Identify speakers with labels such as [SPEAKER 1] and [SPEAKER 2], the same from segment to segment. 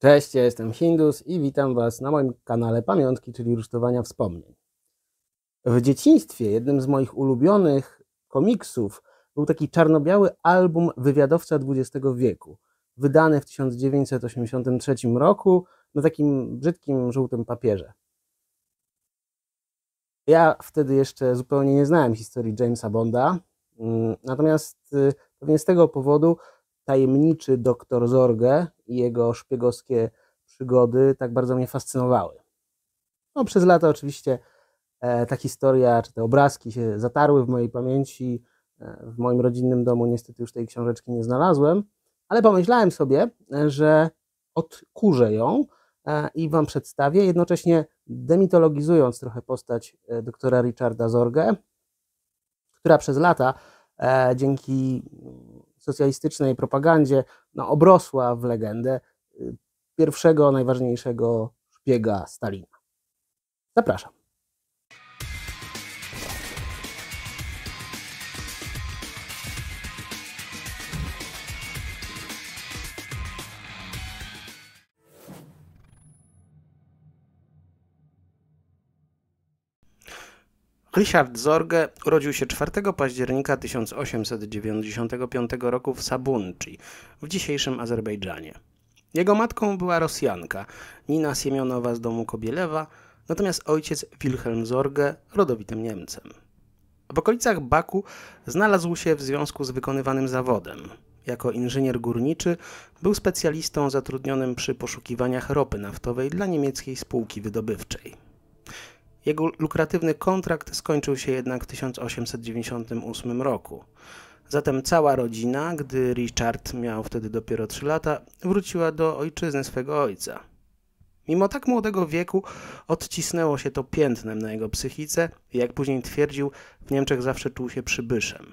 [SPEAKER 1] Cześć, ja jestem Hindus i witam Was na moim kanale Pamiątki, czyli Rusztowania Wspomnień. W dzieciństwie jednym z moich ulubionych komiksów był taki czarno-biały album Wywiadowca XX wieku, wydany w 1983 roku na takim brzydkim, żółtym papierze. Ja wtedy jeszcze zupełnie nie znałem historii Jamesa Bonda, mm, natomiast y, pewnie z tego powodu tajemniczy doktor Zorge i jego szpiegowskie przygody tak bardzo mnie fascynowały. No, przez lata oczywiście e, ta historia, czy te obrazki się zatarły w mojej pamięci. E, w moim rodzinnym domu niestety już tej książeczki nie znalazłem, ale pomyślałem sobie, e, że odkurzę ją i Wam przedstawię, jednocześnie demitologizując trochę postać doktora Richarda Zorge, która przez lata dzięki socjalistycznej propagandzie no, obrosła w legendę y, pierwszego, najważniejszego szpiega Stalina. Zapraszam. Ryszard Zorge urodził się 4 października 1895 roku w Sabunci, w dzisiejszym Azerbejdżanie. Jego matką była Rosjanka Nina Siemionowa z domu Kobielewa, natomiast ojciec Wilhelm Zorge rodowitym Niemcem. W okolicach Baku znalazł się w związku z wykonywanym zawodem. Jako inżynier górniczy był specjalistą zatrudnionym przy poszukiwaniach ropy naftowej dla niemieckiej spółki wydobywczej. Jego lukratywny kontrakt skończył się jednak w 1898 roku. Zatem cała rodzina, gdy Richard miał wtedy dopiero 3 lata, wróciła do ojczyzny swego ojca. Mimo tak młodego wieku odcisnęło się to piętnem na jego psychice i jak później twierdził, w Niemczech zawsze czuł się przybyszem.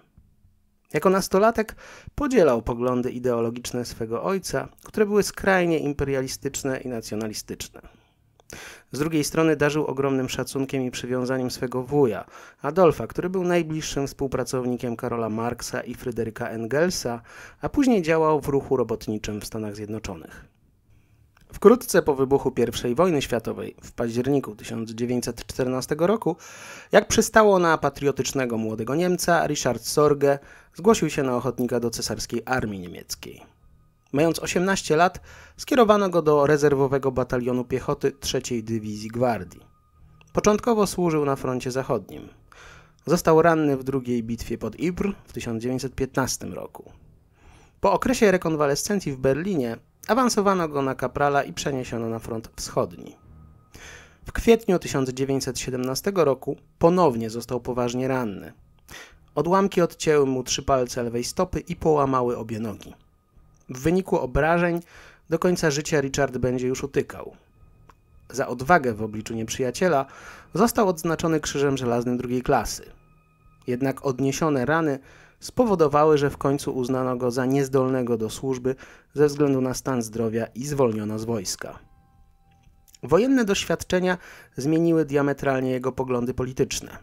[SPEAKER 1] Jako nastolatek podzielał poglądy ideologiczne swego ojca, które były skrajnie imperialistyczne i nacjonalistyczne. Z drugiej strony darzył ogromnym szacunkiem i przywiązaniem swego wuja, Adolfa, który był najbliższym współpracownikiem Karola Marksa i Fryderyka Engelsa, a później działał w ruchu robotniczym w Stanach Zjednoczonych. Wkrótce po wybuchu I wojny światowej w październiku 1914 roku, jak przystało na patriotycznego młodego Niemca, Richard Sorge zgłosił się na ochotnika do cesarskiej armii niemieckiej. Mając 18 lat, skierowano go do rezerwowego batalionu piechoty 3 Dywizji Gwardii. Początkowo służył na froncie zachodnim. Został ranny w drugiej bitwie pod Ibr w 1915 roku. Po okresie rekonwalescencji w Berlinie awansowano go na kaprala i przeniesiono na front wschodni. W kwietniu 1917 roku ponownie został poważnie ranny. Odłamki odcięły mu trzy palce lewej stopy i połamały obie nogi. W wyniku obrażeń do końca życia Richard będzie już utykał. Za odwagę w obliczu nieprzyjaciela został odznaczony Krzyżem Żelaznym drugiej klasy. Jednak odniesione rany spowodowały, że w końcu uznano go za niezdolnego do służby ze względu na stan zdrowia i zwolniono z wojska. Wojenne doświadczenia zmieniły diametralnie jego poglądy polityczne.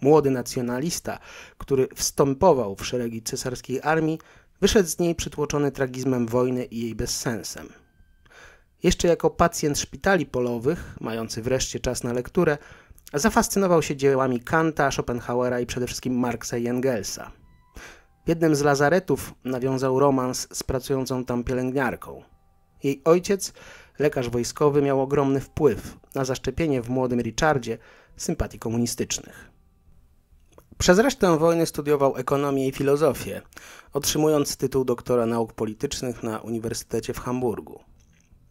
[SPEAKER 1] Młody nacjonalista, który wstępował w szeregi cesarskiej armii, Wyszedł z niej przytłoczony tragizmem wojny i jej bezsensem. Jeszcze jako pacjent szpitali polowych, mający wreszcie czas na lekturę, zafascynował się dziełami Kanta, Schopenhauera i przede wszystkim Marksa i Engelsa. W jednym z lazaretów nawiązał romans z pracującą tam pielęgniarką. Jej ojciec, lekarz wojskowy, miał ogromny wpływ na zaszczepienie w młodym Richardzie sympatii komunistycznych. Przez resztę wojny studiował ekonomię i filozofię, otrzymując tytuł doktora nauk politycznych na Uniwersytecie w Hamburgu.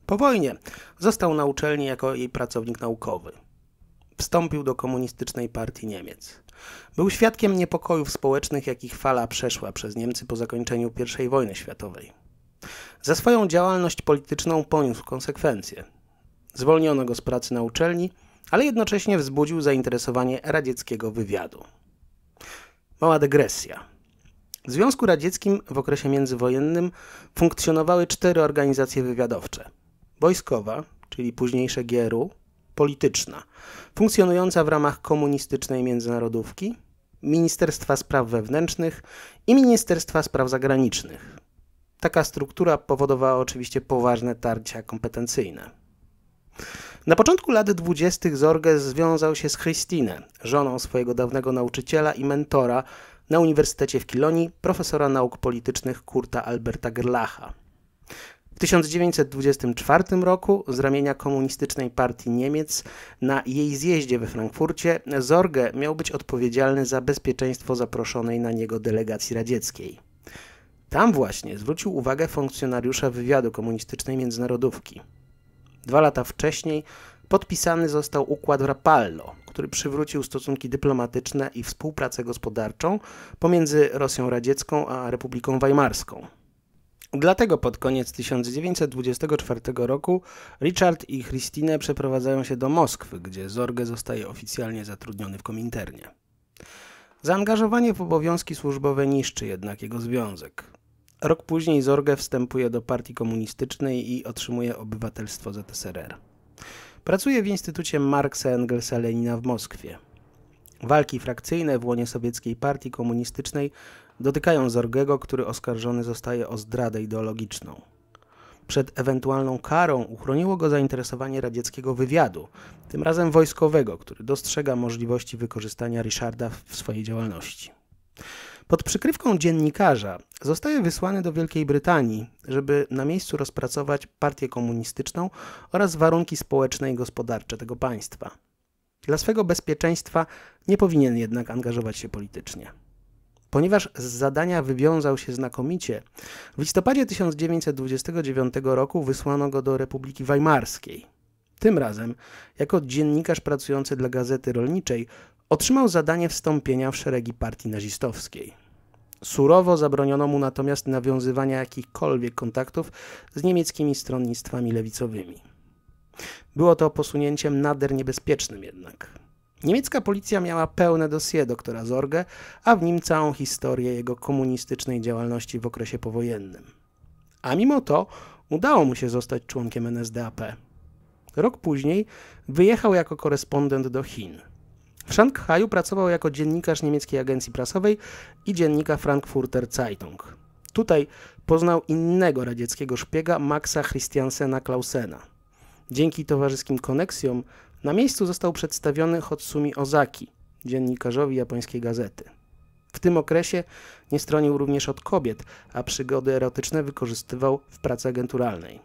[SPEAKER 1] Po wojnie został na uczelni jako jej pracownik naukowy. Wstąpił do Komunistycznej Partii Niemiec. Był świadkiem niepokojów społecznych, jakich fala przeszła przez Niemcy po zakończeniu I wojny światowej. Za swoją działalność polityczną poniósł konsekwencje. Zwolniono go z pracy na uczelni, ale jednocześnie wzbudził zainteresowanie radzieckiego wywiadu. Mała dygresja. W Związku Radzieckim w okresie międzywojennym funkcjonowały cztery organizacje wywiadowcze. Wojskowa, czyli późniejsze GRU, polityczna, funkcjonująca w ramach komunistycznej międzynarodówki, Ministerstwa Spraw Wewnętrznych i Ministerstwa Spraw Zagranicznych. Taka struktura powodowała oczywiście poważne tarcia kompetencyjne. Na początku lat dwudziestych Zorge związał się z Christine, żoną swojego dawnego nauczyciela i mentora na Uniwersytecie w Kilonii, profesora nauk politycznych Kurta Alberta Gerlacha. W 1924 roku z ramienia Komunistycznej Partii Niemiec na jej zjeździe we Frankfurcie Zorge miał być odpowiedzialny za bezpieczeństwo zaproszonej na niego delegacji radzieckiej. Tam właśnie zwrócił uwagę funkcjonariusza wywiadu komunistycznej międzynarodówki. Dwa lata wcześniej podpisany został układ w Rapallo, który przywrócił stosunki dyplomatyczne i współpracę gospodarczą pomiędzy Rosją Radziecką a Republiką Weimarską. Dlatego pod koniec 1924 roku Richard i Christine przeprowadzają się do Moskwy, gdzie Zorge zostaje oficjalnie zatrudniony w kominternie. Zaangażowanie w obowiązki służbowe niszczy jednak jego związek. Rok później Zorge wstępuje do partii komunistycznej i otrzymuje obywatelstwo ZSRR. Pracuje w Instytucie Marksa Engelsa Lenina w Moskwie. Walki frakcyjne w łonie sowieckiej partii komunistycznej dotykają Zorgego, który oskarżony zostaje o zdradę ideologiczną. Przed ewentualną karą uchroniło go zainteresowanie radzieckiego wywiadu, tym razem wojskowego, który dostrzega możliwości wykorzystania Ryszarda w swojej działalności. Pod przykrywką dziennikarza zostaje wysłany do Wielkiej Brytanii, żeby na miejscu rozpracować partię komunistyczną oraz warunki społeczne i gospodarcze tego państwa. Dla swego bezpieczeństwa nie powinien jednak angażować się politycznie. Ponieważ z zadania wywiązał się znakomicie, w listopadzie 1929 roku wysłano go do Republiki Weimarskiej. Tym razem, jako dziennikarz pracujący dla Gazety Rolniczej, otrzymał zadanie wstąpienia w szeregi partii nazistowskiej. Surowo zabroniono mu natomiast nawiązywania jakichkolwiek kontaktów z niemieckimi stronnictwami lewicowymi. Było to posunięciem nader niebezpiecznym jednak. Niemiecka policja miała pełne dossier doktora Zorge, a w nim całą historię jego komunistycznej działalności w okresie powojennym. A mimo to udało mu się zostać członkiem NSDAP. Rok później wyjechał jako korespondent do Chin – w Szanghaju pracował jako dziennikarz niemieckiej agencji prasowej i dziennika Frankfurter Zeitung. Tutaj poznał innego radzieckiego szpiega Maxa Christiansena Clausena. Dzięki towarzyskim koneksjom na miejscu został przedstawiony Hotsumi Ozaki, dziennikarzowi japońskiej gazety. W tym okresie nie stronił również od kobiet, a przygody erotyczne wykorzystywał w pracy agenturalnej.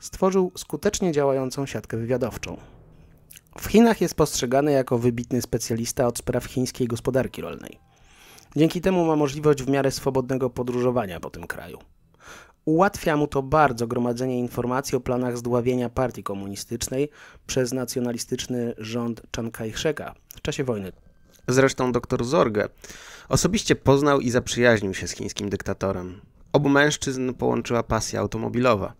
[SPEAKER 1] Stworzył skutecznie działającą siatkę wywiadowczą. W Chinach jest postrzegany jako wybitny specjalista od spraw chińskiej gospodarki rolnej. Dzięki temu ma możliwość w miarę swobodnego podróżowania po tym kraju. Ułatwia mu to bardzo gromadzenie informacji o planach zdławienia partii komunistycznej przez nacjonalistyczny rząd Chiang Kai-sheka w czasie wojny. Zresztą dr Zorge osobiście poznał i zaprzyjaźnił się z chińskim dyktatorem. Obu mężczyzn połączyła pasja automobilowa.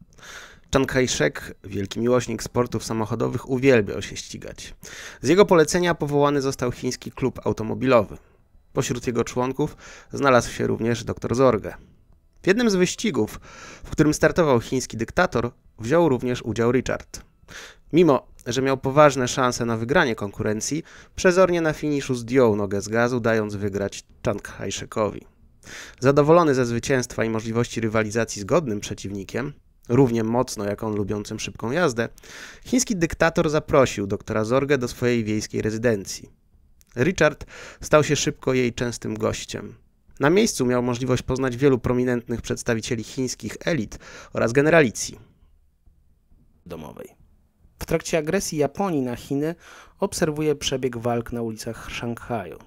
[SPEAKER 1] Chiang Kai-shek, wielki miłośnik sportów samochodowych, uwielbiał się ścigać. Z jego polecenia powołany został chiński klub automobilowy. Pośród jego członków znalazł się również dr Zorge. W jednym z wyścigów, w którym startował chiński dyktator, wziął również udział Richard. Mimo, że miał poważne szanse na wygranie konkurencji, przezornie na finiszu zdjął nogę z gazu, dając wygrać Chiang Kai-shekowi. Zadowolony ze zwycięstwa i możliwości rywalizacji z godnym przeciwnikiem, równie mocno jak on lubiącym szybką jazdę, chiński dyktator zaprosił doktora Zorgę do swojej wiejskiej rezydencji. Richard stał się szybko jej częstym gościem. Na miejscu miał możliwość poznać wielu prominentnych przedstawicieli chińskich elit oraz generalicji domowej. W trakcie agresji Japonii na Chiny obserwuje przebieg walk na ulicach Szanghaju.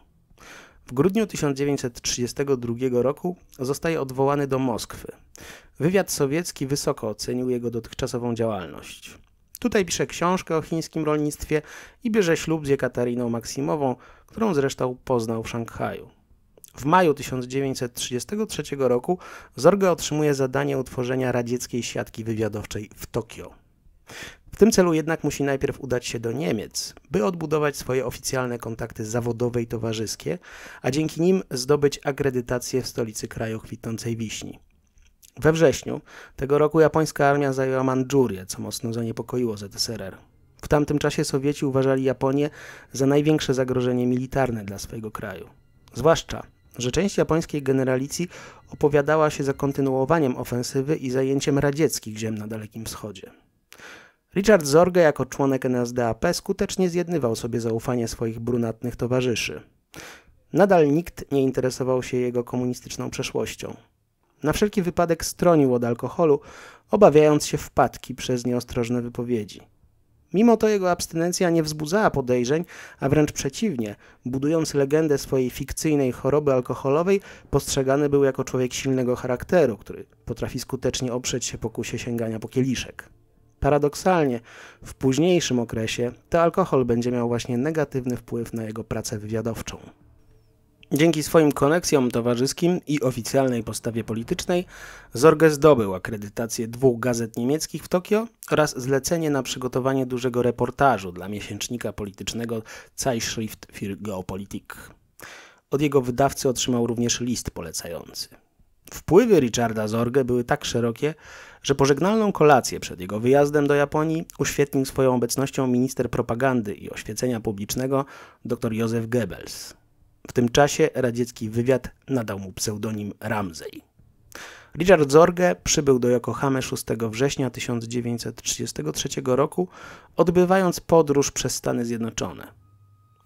[SPEAKER 1] W grudniu 1932 roku zostaje odwołany do Moskwy. Wywiad sowiecki wysoko ocenił jego dotychczasową działalność. Tutaj pisze książkę o chińskim rolnictwie i bierze ślub z Jekatariną Maksimową, którą zresztą poznał w Szanghaju. W maju 1933 roku Zorga otrzymuje zadanie utworzenia radzieckiej siatki wywiadowczej w Tokio. W tym celu jednak musi najpierw udać się do Niemiec, by odbudować swoje oficjalne kontakty zawodowe i towarzyskie, a dzięki nim zdobyć akredytację w stolicy kraju kwitnącej wiśni. We wrześniu tego roku japońska armia zajęła Mandżurię, co mocno zaniepokoiło ZSRR. W tamtym czasie Sowieci uważali Japonię za największe zagrożenie militarne dla swojego kraju. Zwłaszcza, że część japońskiej generalicji opowiadała się za kontynuowaniem ofensywy i zajęciem radzieckich ziem na Dalekim Wschodzie. Richard Zorge jako członek NSDAP skutecznie zjednywał sobie zaufanie swoich brunatnych towarzyszy. Nadal nikt nie interesował się jego komunistyczną przeszłością. Na wszelki wypadek stronił od alkoholu, obawiając się wpadki przez nieostrożne wypowiedzi. Mimo to jego abstynencja nie wzbudzała podejrzeń, a wręcz przeciwnie, budując legendę swojej fikcyjnej choroby alkoholowej, postrzegany był jako człowiek silnego charakteru, który potrafi skutecznie oprzeć się pokusie sięgania po kieliszek. Paradoksalnie, w późniejszym okresie to alkohol będzie miał właśnie negatywny wpływ na jego pracę wywiadowczą. Dzięki swoim koneksjom towarzyskim i oficjalnej postawie politycznej Zorge zdobył akredytację dwóch gazet niemieckich w Tokio oraz zlecenie na przygotowanie dużego reportażu dla miesięcznika politycznego Zeitschrift für Geopolitik. Od jego wydawcy otrzymał również list polecający. Wpływy Richarda Zorge były tak szerokie, że pożegnalną kolację przed jego wyjazdem do Japonii uświetnił swoją obecnością minister propagandy i oświecenia publicznego dr Józef Goebbels. W tym czasie radziecki wywiad nadał mu pseudonim Ramsey. Richard Zorge przybył do Yokohamy 6 września 1933 roku, odbywając podróż przez Stany Zjednoczone.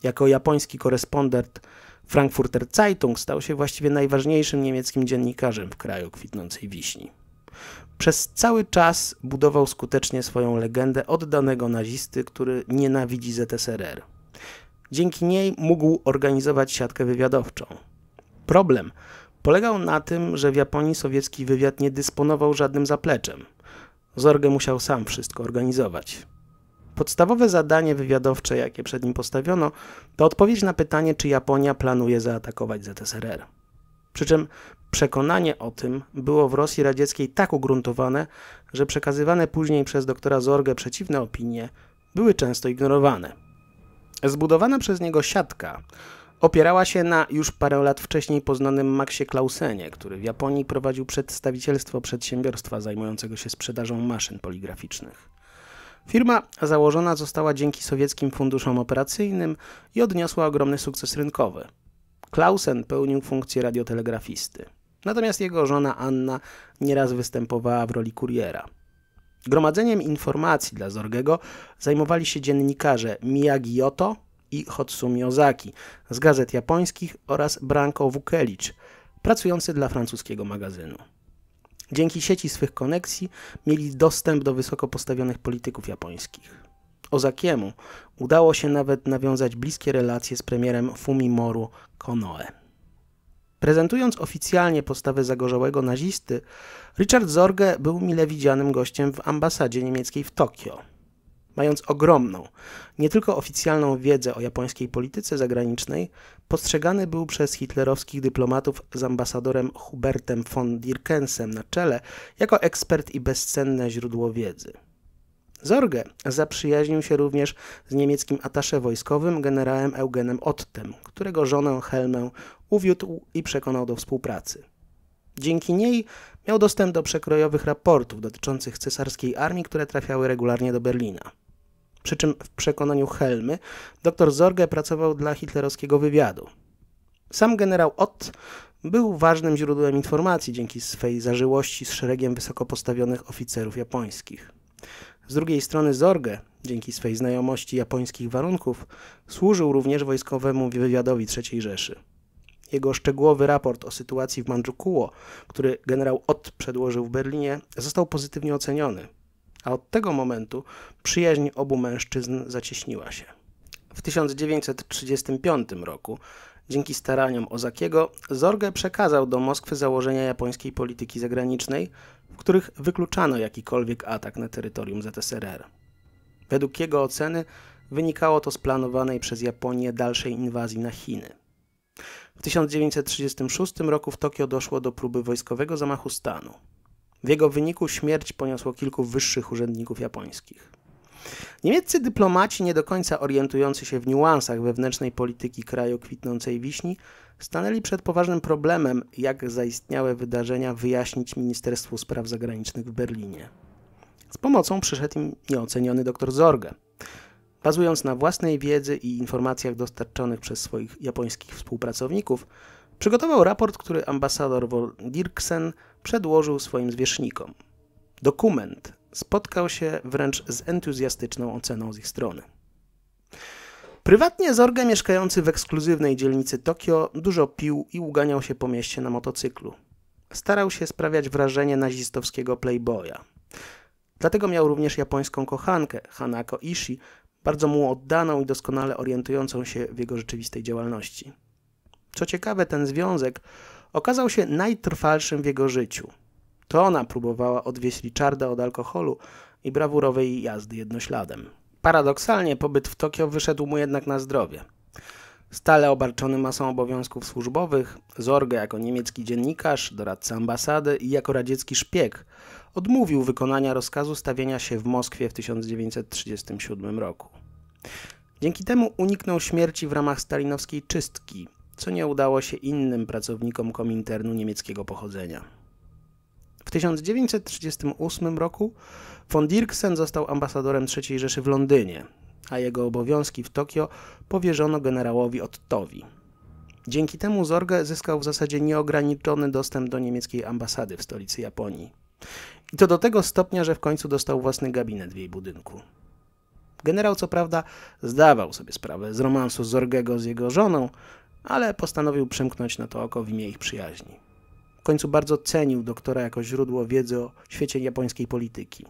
[SPEAKER 1] Jako japoński korespondent Frankfurter Zeitung stał się właściwie najważniejszym niemieckim dziennikarzem w kraju kwitnącej wiśni. Przez cały czas budował skutecznie swoją legendę oddanego nazisty, który nienawidzi ZSRR. Dzięki niej mógł organizować siatkę wywiadowczą. Problem polegał na tym, że w Japonii sowiecki wywiad nie dysponował żadnym zapleczem. Zorge musiał sam wszystko organizować. Podstawowe zadanie wywiadowcze, jakie przed nim postawiono, to odpowiedź na pytanie, czy Japonia planuje zaatakować ZSRR. Przy czym przekonanie o tym było w Rosji radzieckiej tak ugruntowane, że przekazywane później przez doktora Zorgę przeciwne opinie były często ignorowane. Zbudowana przez niego siatka opierała się na już parę lat wcześniej poznanym Maxie Klausenie, który w Japonii prowadził przedstawicielstwo przedsiębiorstwa zajmującego się sprzedażą maszyn poligraficznych. Firma założona została dzięki sowieckim funduszom operacyjnym i odniosła ogromny sukces rynkowy. Klausen pełnił funkcję radiotelegrafisty, natomiast jego żona Anna nieraz występowała w roli kuriera. Gromadzeniem informacji dla Zorgego zajmowali się dziennikarze Miyagi Yoto i Hotsumi Ozaki z gazet japońskich oraz Branko Wukelic, pracujący dla francuskiego magazynu. Dzięki sieci swych koneksji mieli dostęp do wysoko postawionych polityków japońskich. Ozakiemu udało się nawet nawiązać bliskie relacje z premierem Fumimoru Konoe. Prezentując oficjalnie postawę zagorzałego nazisty, Richard Zorge był mile widzianym gościem w ambasadzie niemieckiej w Tokio mając ogromną, nie tylko oficjalną wiedzę o japońskiej polityce zagranicznej, postrzegany był przez hitlerowskich dyplomatów z ambasadorem Hubertem von Dirkensem na czele jako ekspert i bezcenne źródło wiedzy. Zorge zaprzyjaźnił się również z niemieckim atasze wojskowym generałem Eugenem Ottem, którego żonę Helmę uwiódł i przekonał do współpracy. Dzięki niej miał dostęp do przekrojowych raportów dotyczących cesarskiej armii, które trafiały regularnie do Berlina. Przy czym w przekonaniu Helmy dr Zorge pracował dla hitlerowskiego wywiadu. Sam generał Ott był ważnym źródłem informacji dzięki swej zażyłości z szeregiem wysoko postawionych oficerów japońskich. Z drugiej strony Zorge, dzięki swej znajomości japońskich warunków, służył również wojskowemu wywiadowi III Rzeszy. Jego szczegółowy raport o sytuacji w Manchukuo, który generał Ott przedłożył w Berlinie, został pozytywnie oceniony a od tego momentu przyjaźń obu mężczyzn zacieśniła się. W 1935 roku, dzięki staraniom Ozakiego, Zorge przekazał do Moskwy założenia japońskiej polityki zagranicznej, w których wykluczano jakikolwiek atak na terytorium ZSRR. Według jego oceny wynikało to z planowanej przez Japonię dalszej inwazji na Chiny. W 1936 roku w Tokio doszło do próby wojskowego zamachu stanu. W jego wyniku śmierć poniosło kilku wyższych urzędników japońskich. Niemieccy dyplomaci, nie do końca orientujący się w niuansach wewnętrznej polityki kraju kwitnącej wiśni, stanęli przed poważnym problemem, jak zaistniałe wydarzenia wyjaśnić Ministerstwu Spraw Zagranicznych w Berlinie. Z pomocą przyszedł im nieoceniony dr Zorge. Bazując na własnej wiedzy i informacjach dostarczonych przez swoich japońskich współpracowników, Przygotował raport, który ambasador von Dirksen przedłożył swoim zwierzchnikom. Dokument spotkał się wręcz z entuzjastyczną oceną z ich strony. Prywatnie Zorga mieszkający w ekskluzywnej dzielnicy Tokio dużo pił i uganiał się po mieście na motocyklu. Starał się sprawiać wrażenie nazistowskiego playboya. Dlatego miał również japońską kochankę, Hanako Ishii, bardzo mu oddaną i doskonale orientującą się w jego rzeczywistej działalności. Co ciekawe, ten związek okazał się najtrwalszym w jego życiu. To ona próbowała odwieźć Richarda od alkoholu i brawurowej jazdy jednośladem. Paradoksalnie pobyt w Tokio wyszedł mu jednak na zdrowie. Stale obarczony masą obowiązków służbowych, Zorge jako niemiecki dziennikarz, doradca ambasady i jako radziecki szpieg odmówił wykonania rozkazu stawienia się w Moskwie w 1937 roku. Dzięki temu uniknął śmierci w ramach stalinowskiej czystki, co nie udało się innym pracownikom kominternu niemieckiego pochodzenia. W 1938 roku von Dirksen został ambasadorem III Rzeszy w Londynie, a jego obowiązki w Tokio powierzono generałowi Ottowi. Dzięki temu Zorge zyskał w zasadzie nieograniczony dostęp do niemieckiej ambasady w stolicy Japonii. I to do tego stopnia, że w końcu dostał własny gabinet w jej budynku. Generał co prawda zdawał sobie sprawę z romansu Zorgego z jego żoną, ale postanowił przymknąć na to oko w imię ich przyjaźni. W końcu bardzo cenił doktora jako źródło wiedzy o świecie japońskiej polityki.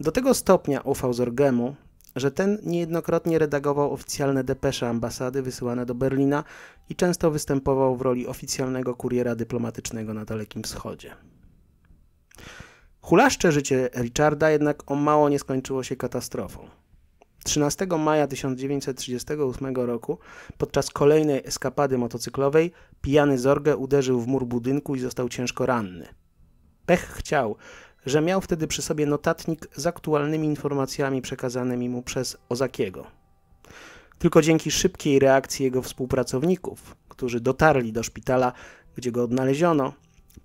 [SPEAKER 1] Do tego stopnia ufał Zorgemu, że ten niejednokrotnie redagował oficjalne depesze ambasady wysyłane do Berlina i często występował w roli oficjalnego kuriera dyplomatycznego na Dalekim Wschodzie. Hulaszcze życie Richarda jednak o mało nie skończyło się katastrofą. 13 maja 1938 roku podczas kolejnej eskapady motocyklowej pijany Zorge uderzył w mur budynku i został ciężko ranny. Pech chciał, że miał wtedy przy sobie notatnik z aktualnymi informacjami przekazanymi mu przez Ozakiego. Tylko dzięki szybkiej reakcji jego współpracowników, którzy dotarli do szpitala, gdzie go odnaleziono,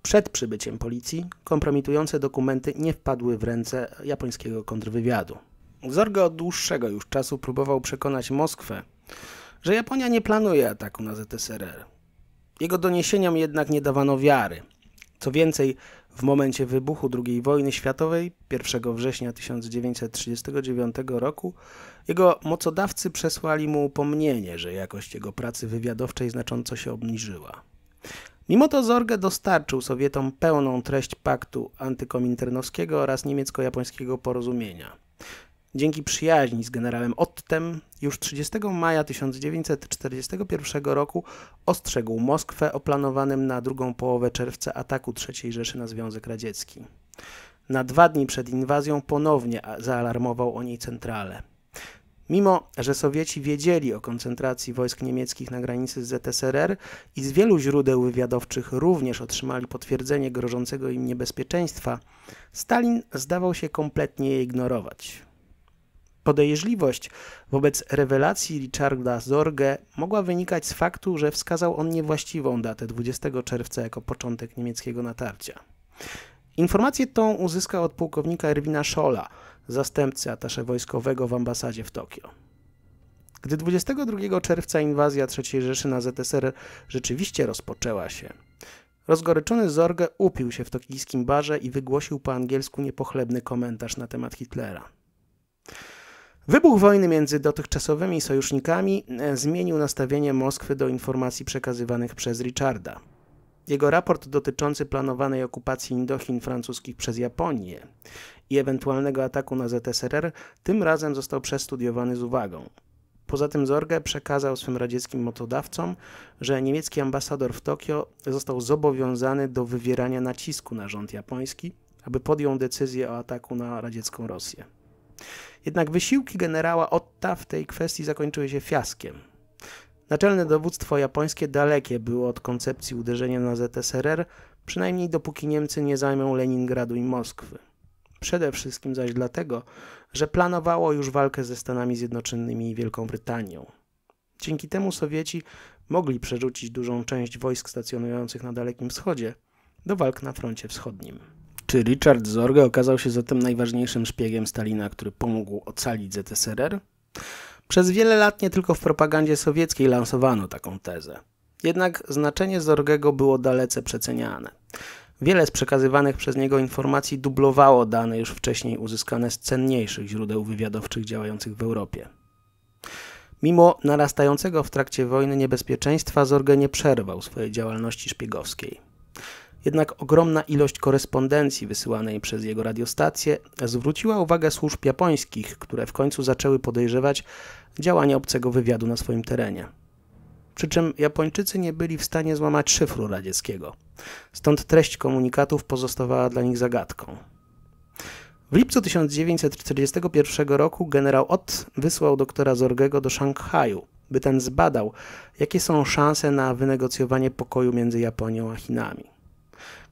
[SPEAKER 1] przed przybyciem policji kompromitujące dokumenty nie wpadły w ręce japońskiego kontrwywiadu. Zorga od dłuższego już czasu próbował przekonać Moskwę, że Japonia nie planuje ataku na ZSRR. Jego doniesieniom jednak nie dawano wiary. Co więcej, w momencie wybuchu II wojny światowej 1 września 1939 roku jego mocodawcy przesłali mu upomnienie, że jakość jego pracy wywiadowczej znacząco się obniżyła. Mimo to Zorge dostarczył Sowietom pełną treść paktu antykominternowskiego oraz niemiecko-japońskiego porozumienia. Dzięki przyjaźni z generałem Ottem już 30 maja 1941 roku ostrzegł Moskwę o planowanym na drugą połowę czerwca ataku III Rzeszy na Związek Radziecki. Na dwa dni przed inwazją ponownie zaalarmował o niej centralę. Mimo, że Sowieci wiedzieli o koncentracji wojsk niemieckich na granicy z ZSRR i z wielu źródeł wywiadowczych również otrzymali potwierdzenie grożącego im niebezpieczeństwa, Stalin zdawał się kompletnie je ignorować. Podejrzliwość wobec rewelacji Richarda Zorge mogła wynikać z faktu, że wskazał on niewłaściwą datę 20 czerwca jako początek niemieckiego natarcia. Informację tą uzyskał od pułkownika Erwina Schola, zastępcy atasze wojskowego w ambasadzie w Tokio. Gdy 22 czerwca inwazja III Rzeszy na ZSR rzeczywiście rozpoczęła się, rozgoryczony Zorge upił się w tokijskim barze i wygłosił po angielsku niepochlebny komentarz na temat Hitlera. Wybuch wojny między dotychczasowymi sojusznikami e, zmienił nastawienie Moskwy do informacji przekazywanych przez Richarda. Jego raport dotyczący planowanej okupacji Indochin francuskich przez Japonię i ewentualnego ataku na ZSRR tym razem został przestudiowany z uwagą. Poza tym Zorge przekazał swym radzieckim motodawcom, że niemiecki ambasador w Tokio został zobowiązany do wywierania nacisku na rząd japoński, aby podjął decyzję o ataku na radziecką Rosję. Jednak wysiłki generała Otta w tej kwestii zakończyły się fiaskiem. Naczelne dowództwo japońskie dalekie było od koncepcji uderzenia na ZSRR, przynajmniej dopóki Niemcy nie zajmą Leningradu i Moskwy. Przede wszystkim zaś dlatego, że planowało już walkę ze Stanami Zjednoczonymi i Wielką Brytanią. Dzięki temu Sowieci mogli przerzucić dużą część wojsk stacjonujących na Dalekim Wschodzie do walk na froncie wschodnim. Czy Richard Zorge okazał się zatem najważniejszym szpiegiem Stalina, który pomógł ocalić ZSRR? Przez wiele lat nie tylko w propagandzie sowieckiej lansowano taką tezę. Jednak znaczenie Zorgego było dalece przeceniane. Wiele z przekazywanych przez niego informacji dublowało dane już wcześniej uzyskane z cenniejszych źródeł wywiadowczych działających w Europie. Mimo narastającego w trakcie wojny niebezpieczeństwa, Zorge nie przerwał swojej działalności szpiegowskiej. Jednak ogromna ilość korespondencji wysyłanej przez jego radiostację zwróciła uwagę służb japońskich, które w końcu zaczęły podejrzewać działania obcego wywiadu na swoim terenie. Przy czym Japończycy nie byli w stanie złamać szyfru radzieckiego, stąd treść komunikatów pozostawała dla nich zagadką. W lipcu 1941 roku generał Ott wysłał doktora Zorgego do Szanghaju, by ten zbadał, jakie są szanse na wynegocjowanie pokoju między Japonią a Chinami.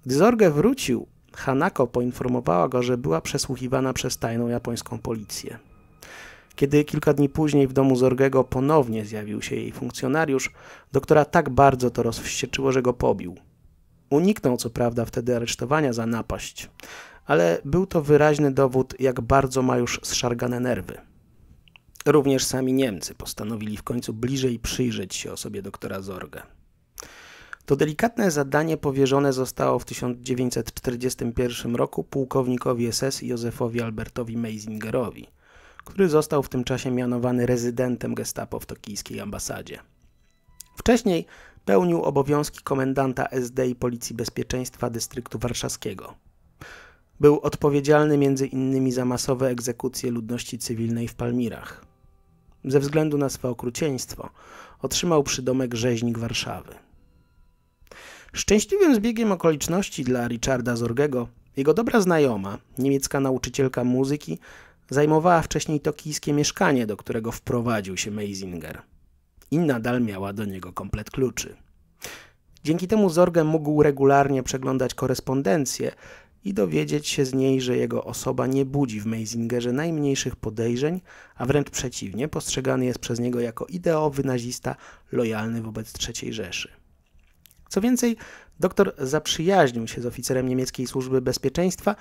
[SPEAKER 1] Gdy Zorge wrócił, Hanako poinformowała go, że była przesłuchiwana przez tajną japońską policję. Kiedy kilka dni później w domu Zorgego ponownie zjawił się jej funkcjonariusz, doktora tak bardzo to rozwścieczyło, że go pobił. Uniknął co prawda wtedy aresztowania za napaść, ale był to wyraźny dowód, jak bardzo ma już zszargane nerwy. Również sami Niemcy postanowili w końcu bliżej przyjrzeć się osobie doktora Zorge. To delikatne zadanie powierzone zostało w 1941 roku pułkownikowi SS Józefowi Albertowi Meisingerowi, który został w tym czasie mianowany rezydentem gestapo w tokijskiej ambasadzie. Wcześniej pełnił obowiązki komendanta SD i Policji Bezpieczeństwa Dystryktu Warszawskiego. Był odpowiedzialny między innymi za masowe egzekucje ludności cywilnej w Palmirach. Ze względu na swe okrucieństwo otrzymał przydomek rzeźnik Warszawy. Szczęśliwym zbiegiem okoliczności dla Richarda Zorgego, jego dobra znajoma, niemiecka nauczycielka muzyki, zajmowała wcześniej tokijskie mieszkanie, do którego wprowadził się Meisinger. I nadal miała do niego komplet kluczy. Dzięki temu Zorge mógł regularnie przeglądać korespondencję i dowiedzieć się z niej, że jego osoba nie budzi w Meisingerze najmniejszych podejrzeń, a wręcz przeciwnie, postrzegany jest przez niego jako ideowy nazista lojalny wobec III Rzeszy. Co więcej, doktor zaprzyjaźnił się z oficerem niemieckiej służby bezpieczeństwa,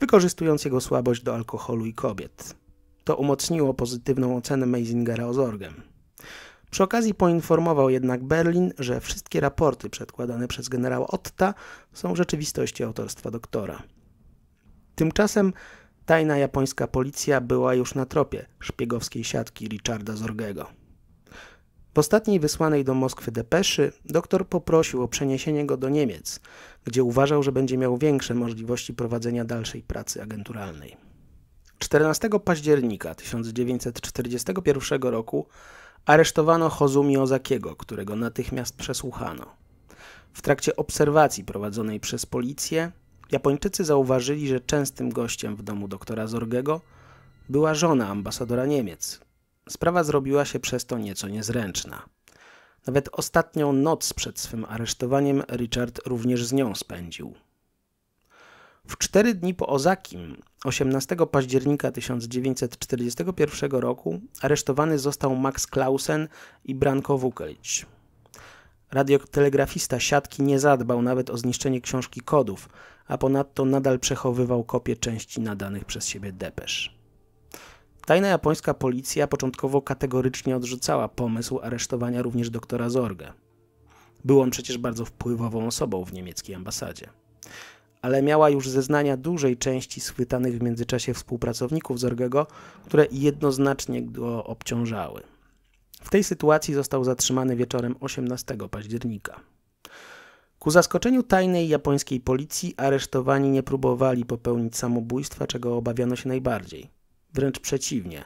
[SPEAKER 1] wykorzystując jego słabość do alkoholu i kobiet. To umocniło pozytywną ocenę Meisingera o Ozorgem. Przy okazji poinformował jednak Berlin, że wszystkie raporty przedkładane przez generała Otta są w rzeczywistości autorstwa doktora. Tymczasem tajna japońska policja była już na tropie szpiegowskiej siatki Richarda Zorgego. W ostatniej wysłanej do Moskwy depeszy doktor poprosił o przeniesienie go do Niemiec, gdzie uważał, że będzie miał większe możliwości prowadzenia dalszej pracy agenturalnej. 14 października 1941 roku aresztowano Hozumi Ozakiego, którego natychmiast przesłuchano. W trakcie obserwacji prowadzonej przez policję Japończycy zauważyli, że częstym gościem w domu doktora Zorgego była żona ambasadora Niemiec, Sprawa zrobiła się przez to nieco niezręczna. Nawet ostatnią noc przed swym aresztowaniem Richard również z nią spędził. W cztery dni po Ozakim, 18 października 1941 roku, aresztowany został Max Clausen i Branko Wukelic. Radiotelegrafista siatki nie zadbał nawet o zniszczenie książki kodów, a ponadto nadal przechowywał kopie części nadanych przez siebie depesz. Tajna japońska policja początkowo kategorycznie odrzucała pomysł aresztowania również doktora Zorge. Był on przecież bardzo wpływową osobą w niemieckiej ambasadzie. Ale miała już zeznania dużej części schwytanych w międzyczasie współpracowników Zorgego, które jednoznacznie go obciążały. W tej sytuacji został zatrzymany wieczorem 18 października. Ku zaskoczeniu tajnej japońskiej policji aresztowani nie próbowali popełnić samobójstwa, czego obawiano się najbardziej. Wręcz przeciwnie,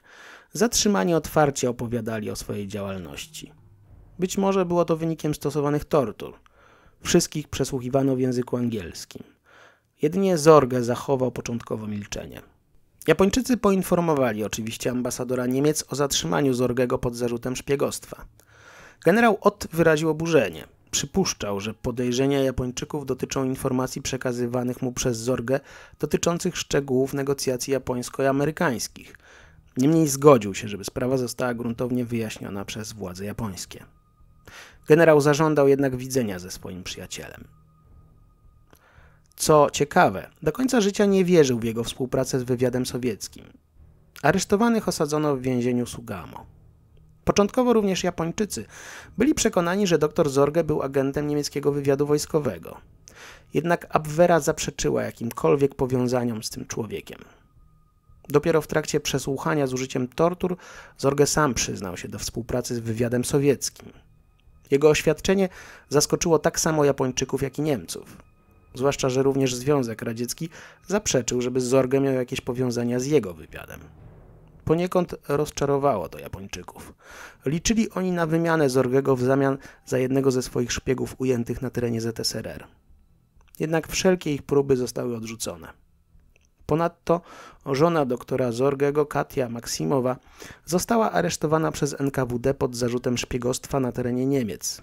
[SPEAKER 1] zatrzymani otwarcie opowiadali o swojej działalności. Być może było to wynikiem stosowanych tortur. Wszystkich przesłuchiwano w języku angielskim. Jedynie Zorge zachował początkowo milczenie. Japończycy poinformowali oczywiście ambasadora Niemiec o zatrzymaniu Zorgego pod zarzutem szpiegostwa. Generał Ott wyraził oburzenie – przypuszczał, że podejrzenia Japończyków dotyczą informacji przekazywanych mu przez Zorgę dotyczących szczegółów negocjacji japońsko-amerykańskich. Niemniej zgodził się, żeby sprawa została gruntownie wyjaśniona przez władze japońskie. Generał zażądał jednak widzenia ze swoim przyjacielem. Co ciekawe, do końca życia nie wierzył w jego współpracę z wywiadem sowieckim. Aresztowanych osadzono w więzieniu Sugamo. Początkowo również Japończycy byli przekonani, że dr Zorge był agentem niemieckiego wywiadu wojskowego. Jednak Abwehra zaprzeczyła jakimkolwiek powiązaniom z tym człowiekiem. Dopiero w trakcie przesłuchania z użyciem tortur Zorge sam przyznał się do współpracy z wywiadem sowieckim. Jego oświadczenie zaskoczyło tak samo Japończyków, jak i Niemców. Zwłaszcza, że również Związek Radziecki zaprzeczył, żeby Zorge miał jakieś powiązania z jego wywiadem poniekąd rozczarowało to Japończyków. Liczyli oni na wymianę Zorgego w zamian za jednego ze swoich szpiegów ujętych na terenie ZSRR. Jednak wszelkie ich próby zostały odrzucone. Ponadto żona doktora Zorgego, Katia Maksimowa, została aresztowana przez NKWD pod zarzutem szpiegostwa na terenie Niemiec.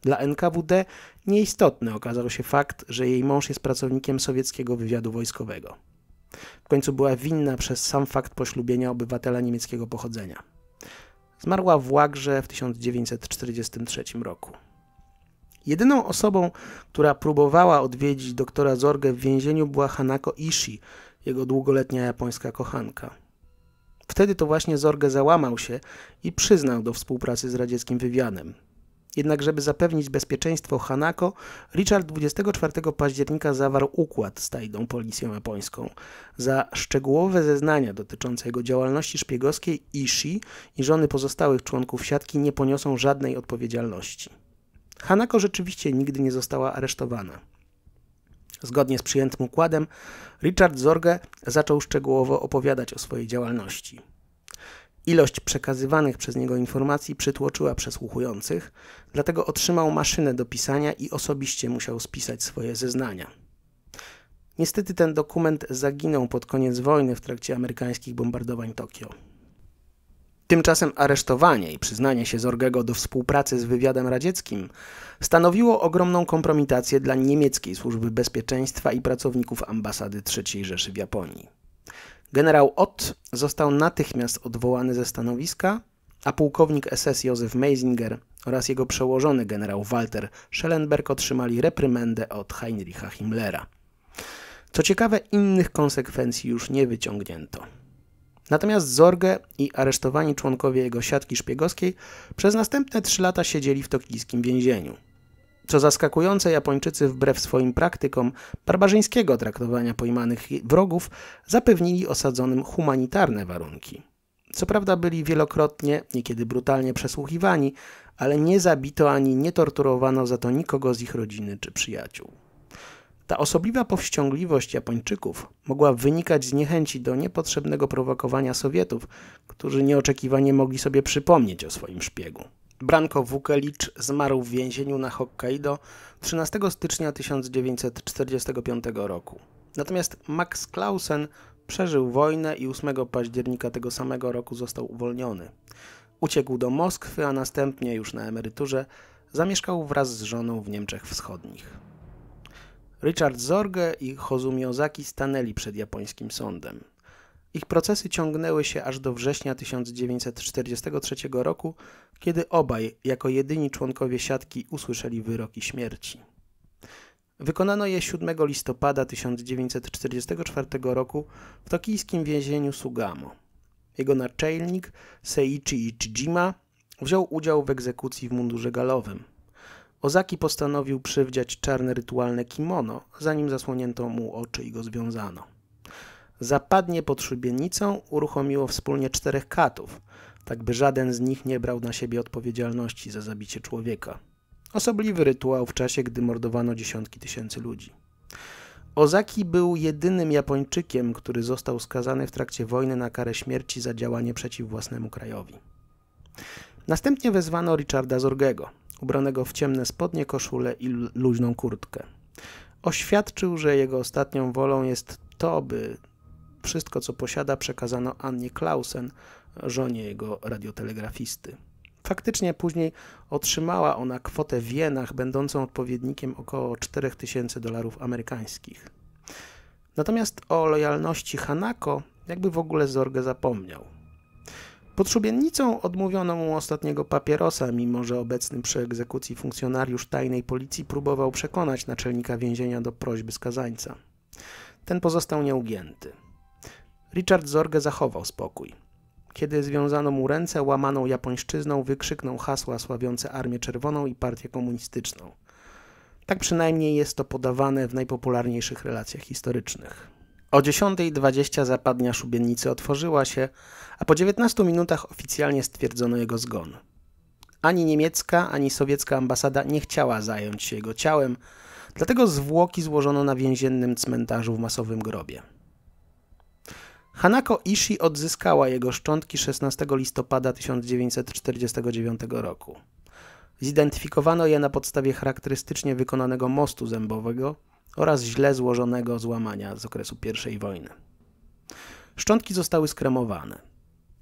[SPEAKER 1] Dla NKWD nieistotny okazał się fakt, że jej mąż jest pracownikiem sowieckiego wywiadu wojskowego w końcu była winna przez sam fakt poślubienia obywatela niemieckiego pochodzenia. Zmarła w Łagrze w 1943 roku. Jedyną osobą, która próbowała odwiedzić doktora Zorgę w więzieniu była Hanako Ishii, jego długoletnia japońska kochanka. Wtedy to właśnie Zorge załamał się i przyznał do współpracy z radzieckim wywiadem. Jednak, żeby zapewnić bezpieczeństwo Hanako, Richard 24 października zawarł układ z tajną policją japońską. Za szczegółowe zeznania dotyczące jego działalności szpiegowskiej Ishii i żony pozostałych członków siatki nie poniosą żadnej odpowiedzialności. Hanako rzeczywiście nigdy nie została aresztowana. Zgodnie z przyjętym układem, Richard Zorge zaczął szczegółowo opowiadać o swojej działalności. Ilość przekazywanych przez niego informacji przytłoczyła przesłuchujących, dlatego otrzymał maszynę do pisania i osobiście musiał spisać swoje zeznania. Niestety ten dokument zaginął pod koniec wojny w trakcie amerykańskich bombardowań Tokio. Tymczasem aresztowanie i przyznanie się Zorgego do współpracy z wywiadem radzieckim stanowiło ogromną kompromitację dla niemieckiej służby bezpieczeństwa i pracowników ambasady III Rzeszy w Japonii. Generał Ott został natychmiast odwołany ze stanowiska, a pułkownik SS Józef Meisinger oraz jego przełożony generał Walter Schellenberg otrzymali reprymendę od Heinricha Himmlera. Co ciekawe, innych konsekwencji już nie wyciągnięto. Natomiast Zorge i aresztowani członkowie jego siatki szpiegowskiej przez następne trzy lata siedzieli w tokijskim więzieniu. Co zaskakujące, Japończycy wbrew swoim praktykom barbarzyńskiego traktowania pojmanych wrogów zapewnili osadzonym humanitarne warunki. Co prawda byli wielokrotnie, niekiedy brutalnie przesłuchiwani, ale nie zabito ani nie torturowano za to nikogo z ich rodziny czy przyjaciół. Ta osobliwa powściągliwość Japończyków mogła wynikać z niechęci do niepotrzebnego prowokowania Sowietów, którzy nieoczekiwanie mogli sobie przypomnieć o swoim szpiegu. Branko Wukelicz zmarł w więzieniu na Hokkaido 13 stycznia 1945 roku. Natomiast Max Clausen przeżył wojnę i 8 października tego samego roku został uwolniony. Uciekł do Moskwy, a następnie już na emeryturze zamieszkał wraz z żoną w Niemczech Wschodnich. Richard Zorge i Hozumi Ozaki stanęli przed japońskim sądem. Ich procesy ciągnęły się aż do września 1943 roku, kiedy obaj, jako jedyni członkowie siatki, usłyszeli wyroki śmierci. Wykonano je 7 listopada 1944 roku w tokijskim więzieniu Sugamo. Jego naczelnik, Seiichi Ichijima, wziął udział w egzekucji w mundurze galowym. Ozaki postanowił przywdziać czarne rytualne kimono, zanim zasłonięto mu oczy i go związano zapadnie pod szubienicą uruchomiło wspólnie czterech katów, tak by żaden z nich nie brał na siebie odpowiedzialności za zabicie człowieka. Osobliwy rytuał w czasie, gdy mordowano dziesiątki tysięcy ludzi. Ozaki był jedynym Japończykiem, który został skazany w trakcie wojny na karę śmierci za działanie przeciw własnemu krajowi. Następnie wezwano Richarda Zorgego, ubranego w ciemne spodnie, koszulę i luźną kurtkę. Oświadczył, że jego ostatnią wolą jest to, by wszystko, co posiada, przekazano Annie Clausen, żonie jego radiotelegrafisty. Faktycznie później otrzymała ona kwotę w jenach, będącą odpowiednikiem około 4000 dolarów amerykańskich. Natomiast o lojalności Hanako jakby w ogóle zorgę zapomniał. Pod szubienicą odmówiono mu ostatniego papierosa, mimo że obecny przy egzekucji funkcjonariusz tajnej policji próbował przekonać naczelnika więzienia do prośby skazańca. Ten pozostał nieugięty. Richard Zorge zachował spokój. Kiedy związano mu ręce łamaną japońszczyzną, wykrzyknął hasła sławiące Armię Czerwoną i Partię Komunistyczną. Tak przynajmniej jest to podawane w najpopularniejszych relacjach historycznych. O 10.20 zapadnia szubienicy otworzyła się, a po 19 minutach oficjalnie stwierdzono jego zgon. Ani niemiecka, ani sowiecka ambasada nie chciała zająć się jego ciałem, dlatego zwłoki złożono na więziennym cmentarzu w masowym grobie. Hanako Ishii odzyskała jego szczątki 16 listopada 1949 roku. Zidentyfikowano je na podstawie charakterystycznie wykonanego mostu zębowego oraz źle złożonego złamania z okresu I wojny. Szczątki zostały skremowane.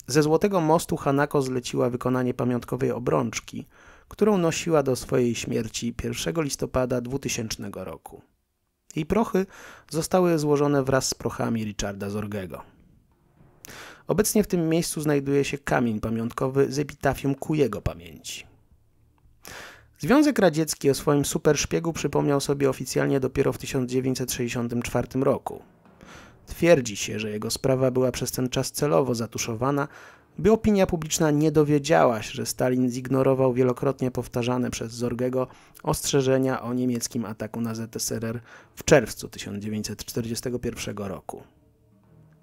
[SPEAKER 1] Ze złotego mostu Hanako zleciła wykonanie pamiątkowej obrączki, którą nosiła do swojej śmierci 1 listopada 2000 roku. Jej prochy zostały złożone wraz z prochami Richarda Zorgego. Obecnie w tym miejscu znajduje się kamień pamiątkowy z epitafium ku jego pamięci. Związek Radziecki o swoim superszpiegu przypomniał sobie oficjalnie dopiero w 1964 roku. Twierdzi się, że jego sprawa była przez ten czas celowo zatuszowana, by opinia publiczna nie dowiedziała się, że Stalin zignorował wielokrotnie powtarzane przez Zorgego ostrzeżenia o niemieckim ataku na ZSRR w czerwcu 1941 roku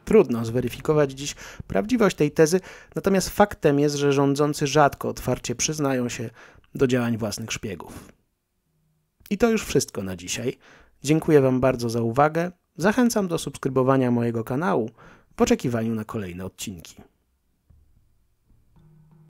[SPEAKER 1] trudno zweryfikować dziś prawdziwość tej tezy, natomiast faktem jest, że rządzący rzadko otwarcie przyznają się do działań własnych szpiegów. I to już wszystko na dzisiaj. Dziękuję Wam bardzo za uwagę. Zachęcam do subskrybowania mojego kanału w oczekiwaniu na kolejne odcinki.